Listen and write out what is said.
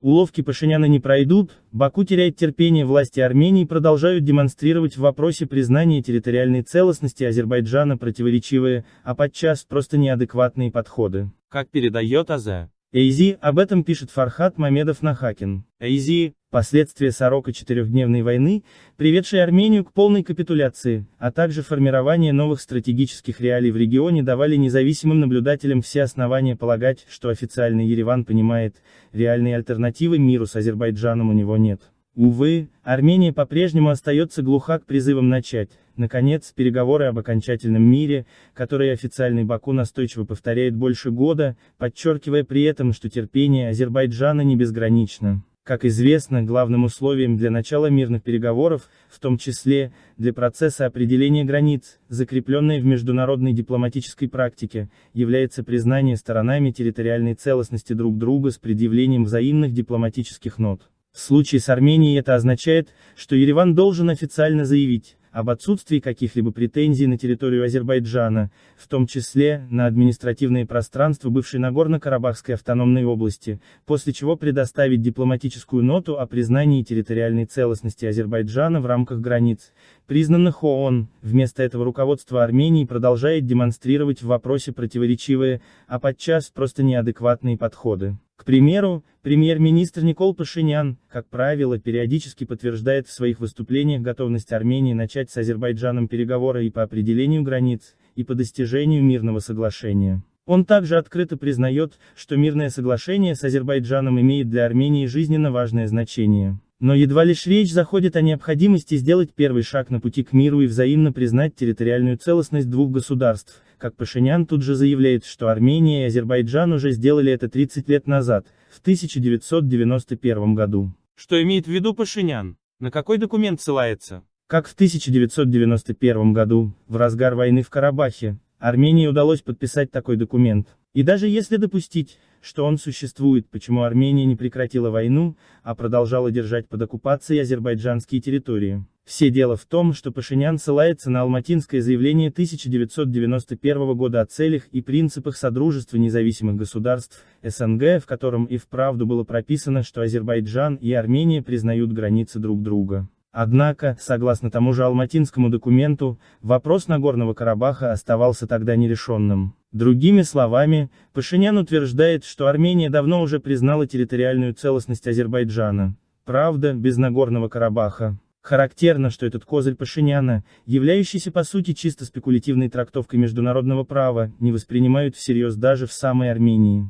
Уловки Пашиняна не пройдут, Баку теряет терпение власти Армении продолжают демонстрировать в вопросе признания территориальной целостности Азербайджана противоречивые, а подчас просто неадекватные подходы. Как передает АЗ, AZ, об этом пишет Фархат Мамедов Нахакин. AZ, последствия сорока четырехдневной войны, приведшей Армению к полной капитуляции, а также формирование новых стратегических реалий в регионе давали независимым наблюдателям все основания полагать, что официальный Ереван понимает, реальной альтернативы миру с Азербайджаном у него нет. Увы, Армения по-прежнему остается глуха к призывам начать, наконец, переговоры об окончательном мире, которые официальный Баку настойчиво повторяет больше года, подчеркивая при этом, что терпение Азербайджана не безгранично. Как известно, главным условием для начала мирных переговоров, в том числе, для процесса определения границ, закрепленной в международной дипломатической практике, является признание сторонами территориальной целостности друг друга с предъявлением взаимных дипломатических нот. В случае с Арменией это означает, что Ереван должен официально заявить об отсутствии каких-либо претензий на территорию Азербайджана, в том числе на административные пространства бывшей Нагорно-Карабахской автономной области, после чего предоставить дипломатическую ноту о признании территориальной целостности Азербайджана в рамках границ, признанных ООН. Вместо этого руководство Армении продолжает демонстрировать в вопросе противоречивые, а подчас просто неадекватные подходы. К примеру, премьер-министр Никол Пашинян, как правило, периодически подтверждает в своих выступлениях готовность Армении начать с Азербайджаном переговоры и по определению границ, и по достижению мирного соглашения. Он также открыто признает, что мирное соглашение с Азербайджаном имеет для Армении жизненно важное значение. Но едва лишь речь заходит о необходимости сделать первый шаг на пути к миру и взаимно признать территориальную целостность двух государств, как Пашинян тут же заявляет, что Армения и Азербайджан уже сделали это 30 лет назад, в 1991 году. Что имеет в виду Пашинян? На какой документ ссылается? Как в 1991 году, в разгар войны в Карабахе, Армении удалось подписать такой документ. И даже если допустить, что он существует, почему Армения не прекратила войну, а продолжала держать под оккупацией азербайджанские территории. Все дело в том, что Пашинян ссылается на Алматинское заявление 1991 года о целях и принципах Содружества независимых государств, СНГ, в котором и вправду было прописано, что Азербайджан и Армения признают границы друг друга. Однако, согласно тому же алматинскому документу, вопрос Нагорного Карабаха оставался тогда нерешенным. Другими словами, Пашинян утверждает, что Армения давно уже признала территориальную целостность Азербайджана. Правда, без Нагорного Карабаха. Характерно, что этот козырь Пашиняна, являющийся по сути чисто спекулятивной трактовкой международного права, не воспринимают всерьез даже в самой Армении.